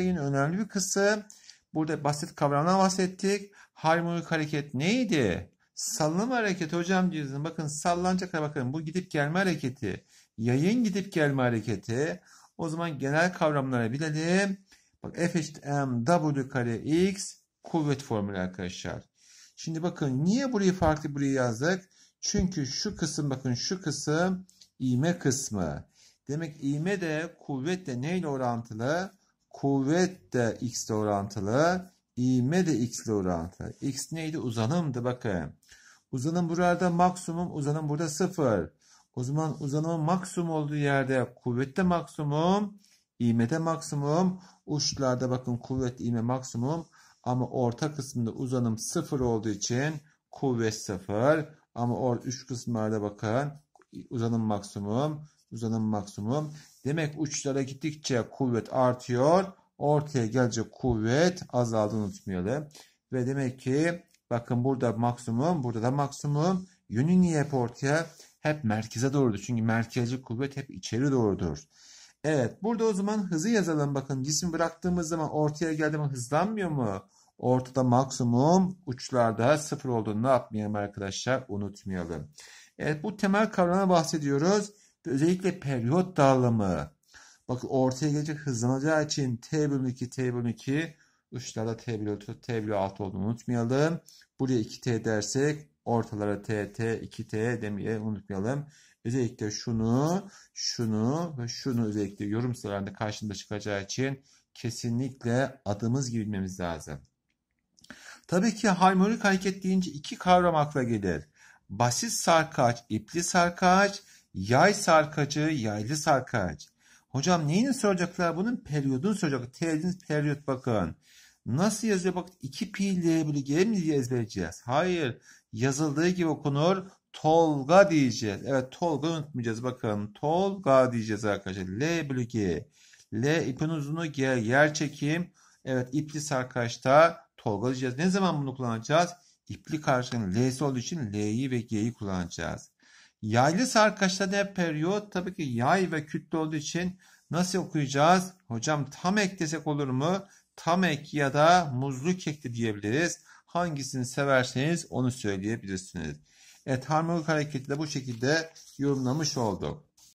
yine önemli bir kısım. Burada basit kavramdan bahsettik. Harmonik hareket neydi? Sallanma hareketi hocam diyorsunuz. Bakın sallanacak. bakın bu gidip gelme hareketi. Yayın gidip gelme hareketi. O zaman genel kavramlara bilelim. Bak F eşit M W kare X kuvvet formülü arkadaşlar. Şimdi bakın niye burayı farklı buraya yazdık? Çünkü şu kısım bakın şu kısım iğme kısmı. Demek iğme de kuvvetle neyle orantılı? kuvvet de x ile orantılı, ivme de x ile orantılı. X neydi? Uzanımdı bakın. Uzanım burada maksimum, uzanım burada sıfır. O zaman uzanımın maksimum olduğu yerde kuvvette maksimum, ivmede maksimum, uçlarda bakın kuvvet, ivme maksimum ama orta kısmında uzanım sıfır olduğu için kuvvet sıfır ama or üç kısımlarda bakın uzanım maksimum, Uzanım maksimum. Demek uçlara gittikçe kuvvet artıyor. Ortaya gelecek kuvvet azaldığını unutmayalım. Ve demek ki bakın burada maksimum, burada da maksimum. Yönü niye hep ortaya? Hep merkeze doğrudur. Çünkü merkezci kuvvet hep içeri doğrudur. Evet burada o zaman hızı yazalım. Bakın cisim bıraktığımız zaman ortaya geldi mi hızlanmıyor mu? Ortada maksimum uçlarda sıfır olduğunu ne yapmayalım arkadaşlar unutmayalım. Evet bu temel kavrama bahsediyoruz. Özellikle periyot dağılımı. Bakın ortaya gelecek hızlanacağı için T bölü 2, T bölü 2 uçlarda T bölü 4, T bölü 6 olduğunu unutmayalım. Buraya 2T dersek ortalara T, T, 2T demeye unutmayalım. Özellikle şunu, şunu ve şunu özellikle yorum sıralarında karşında çıkacağı için kesinlikle adımız gibi bilmemiz lazım. Tabii ki harmonik hareket deyince iki kavram akla gelir. Basit sarkaç, ipli sarkaç Yay sarkacı, yaylı sarkaç. Hocam neyini soracaklar? Bunun periyodunu soracak. T'nin periyot bakın. Nasıl yazıyor? Bak iki pi ile böyle mi diye Hayır. Yazıldığı gibi okunur. Tolga diyeceğiz. Evet Tolga unutmayacağız. Bakın Tolga diyeceğiz arkadaşlar. L bölü G. L ipin uzunu G yer çekim. Evet ipli sarkaçta Tolga diyeceğiz. Ne zaman bunu kullanacağız? İpli karşılığının L'si olduğu için L'yi ve G'yi kullanacağız. Yaylı sarkaçta ne periyot? Tabii ki yay ve kütle olduğu için nasıl okuyacağız? Hocam tam ek desek olur mu? Tam ek ya da muzlu kekli diyebiliriz. Hangisini severseniz onu söyleyebilirsiniz. Evet harmonik hareketi de bu şekilde yorumlamış olduk.